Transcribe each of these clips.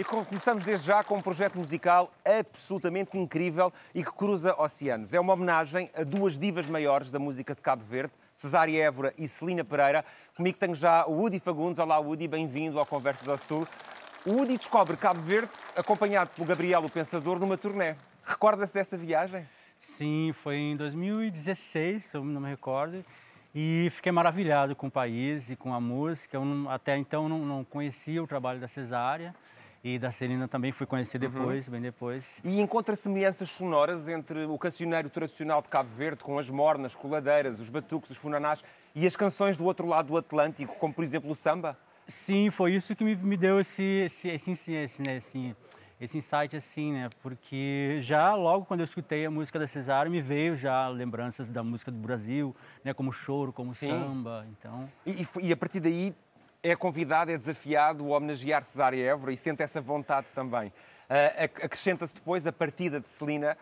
E começamos desde já com um projeto musical absolutamente incrível e que cruza oceanos. É uma homenagem a duas divas maiores da música de Cabo Verde, Cesária Évora e Celina Pereira. Comigo tenho já o Woody Fagundes. Olá, Woody, bem-vindo ao Conversas ao Sul. O Woody descobre Cabo Verde, acompanhado pelo Gabriel, o Pensador, numa turnê. Recorda-se dessa viagem? Sim, foi em 2016, se eu não me recordo. E fiquei maravilhado com o país e com a música. Eu não, até então não, não, conhecia o trabalho da Cesária e da Celina também fui conhecer uhum. depois, uhum. bem depois. E encontra semelhanças sonoras entre o cancioneiro tradicional de Cabo Verde, com as mornas, coladeiras, os batucos, os funanás, e as canções do outro lado do Atlântico, como por exemplo o samba? Sim, foi isso que me, me deu esse, esse, esse, esse, esse, né, esse, esse insight assim, né? Porque já logo quando eu escutei a música da Cesar, me veio já lembranças da música do Brasil, né? Como choro, como Sim. samba, então... E, e, e a partir daí é convidado, é desafiado a homenagear Cesária Évora e sente essa vontade também. Uh, acrescenta-se depois a partida de Celina,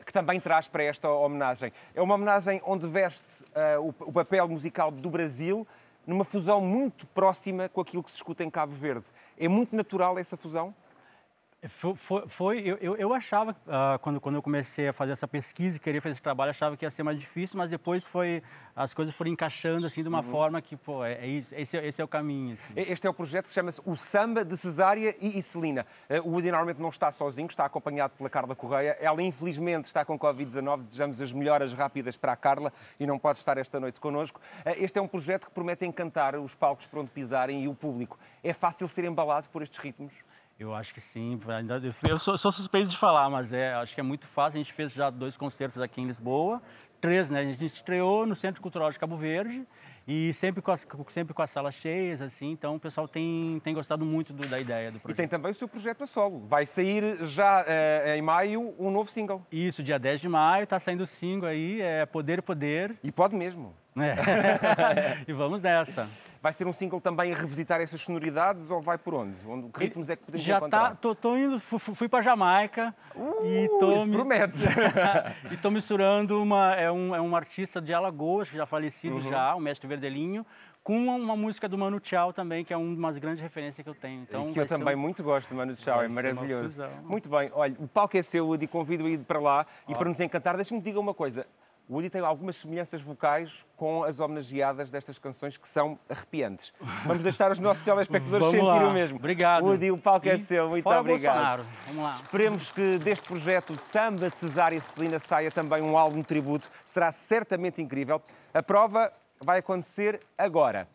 uh, que também traz para esta homenagem. É uma homenagem onde veste uh, o, o, papel musical do Brasil numa fusão muito próxima com aquilo que se escuta em Cabo Verde. É muito natural essa fusão? Foi, foi, eu, eu, achava, uh, quando, quando eu comecei a fazer essa pesquisa e querer fazer esse trabalho, achava que ia ser mais difícil, mas depois foi, as coisas foram encaixando assim de uma uhum. forma que, pô, é, é isso, esse, é, esse, é o caminho. Assim. Este é o projeto, se chama-se O Samba de Cesária e, Celina. Uh, o Woody normalmente não está sozinho, está acompanhado pela Carla Correia. Ela, infelizmente, está com Covid-19. Desejamos as melhoras rápidas para a Carla e não pode estar esta noite connosco. Uh, este é um projeto que promete encantar os palcos para onde pisarem e o público. É fácil ser embalado por estes ritmos? Eu acho que sim. Eu sou, sou suspeito de falar, mas é, acho que é muito fácil. A gente fez já dois concertos aqui em Lisboa, três, né? A gente estreou no Centro Cultural de Cabo Verde e sempre com as, sempre com as salas cheias, assim. Então o pessoal tem, tem gostado muito do, da ideia do projeto. E tem também o seu projeto a solo. Vai sair já é, é em maio um novo single. Isso, dia 10 de maio está saindo o single aí, é Poder Poder. E pode mesmo. É. e vamos nessa. Vai ser um single também a revisitar essas sonoridades ou vai por onde? onde que ritmos é que podemos Já tá, encontrar? tá, tô, tô indo, fui, fui para Jamaica uh, e tô isso me... promete. e estou misturando uma é um, é um artista de Alagoas, já falecido uhum. já, o mestre Verdelinho, com uma música do Manu Tchau também, que é uma das grandes referências que eu tenho. Então, e que eu também um... muito gosto do Manu Tchau, é vai é maravilhoso. Muito bem, olha, o palco é seu, Udi, convido a ir para lá e para nos encantar, deixa-me diga uma coisa. Woody tem algumas semelhanças vocais com as homenageadas destas canções que são arrepiantes. Vamos deixar os nossos telespectadores sentir o mesmo. Obrigado. Woody, o palco é seu. Muito obrigado. Bolsonaro. Vamos lá. Esperemos que deste projeto Samba de Cesária e Celina saia também um álbum de tributo. Será certamente incrível. A prova vai acontecer agora.